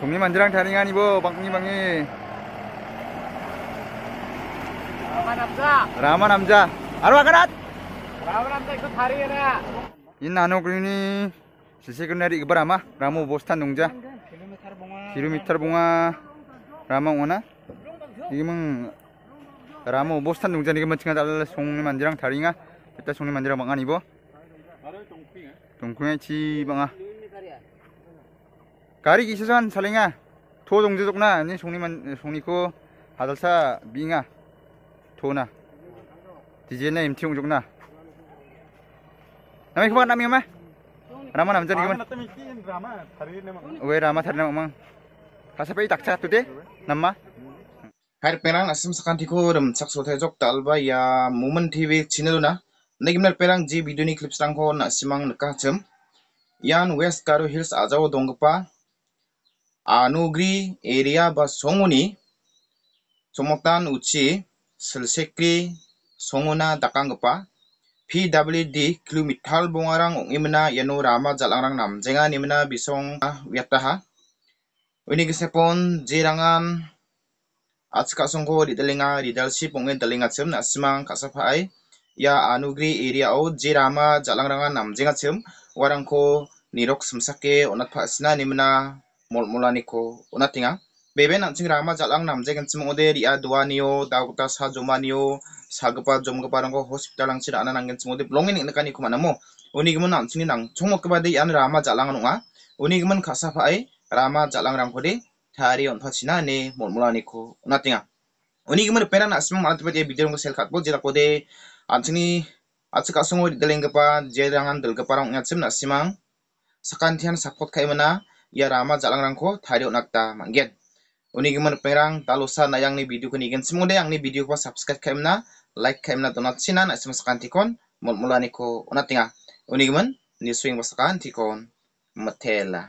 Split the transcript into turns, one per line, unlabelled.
종이 만두랑 다른간 이보 방송이 방이
라마 남자
라마 남자 아로 와가라
라마 남자 이거 다리에라
이 나노 그리니 실세근 날이 이거 라마 라모 보스탄 농자 킬로미터 봉아 라마 오나 이기면 라모 보스탄 농자 이기면 친가 달라 종이 만두랑 다른가 일단 종이 만두랑 방안 이보 동콩에 지방아 가리기 시선 살랭아 도동제독나 아니 종리만 종리고 아들사 밍아 도나 디제나 임티용족나 남이 그만 남이 엄마 라마 남자 이만 왜 라마
다른 엄마 가서 빨리 닥쳐 두대 남마 Hai perang asim sekanti kurum sak sotai jok talba ya momen TV channel na nagimnal perang ji video ni clips rang ko na simang nekah cem yan west karo hills ajau dongpa anugri area ba songoni somoktan uchi selsekri songona dakanggapa PWD kilometer bongarang ongimna yano rama jalangrang nam jenga nimna bisong wiataha ini kesepon jirangan atska songko di telinga di dalsi pungen telinga cem nasimang kasapai ya anugri area o jirama jalangrangan nam jenga warangko nirok semsake onat pasna nimna molmulaniko unatinga jalan angsingrama jalang namjegen ode ria duanio dagta sa jomaniyo sagpa jomgpa rangko hospital angsi rana nanggen chimongode blongen ingkani kuma namo unigmun angsingi nang chongokba de yan rama jalang nonga unigmun khasa phai rama jalang rangko de on onphachina ne molmulaniko unatinga unigmun peran asim malatbe de bidirong sel khatbo jira kode angsingi atsikasongo delengpa jerangan delgpa rang ngasim nasimang sakantian support mana ia rama tadi thario ta manggen Unik gimon perang talusan na yang ni video kini gen simode yang ni video ko subscribe kaimna like kaimna donat sina na simas kantikon mul mulani ko unatinga Unik gimon ni swing basakan tikon matela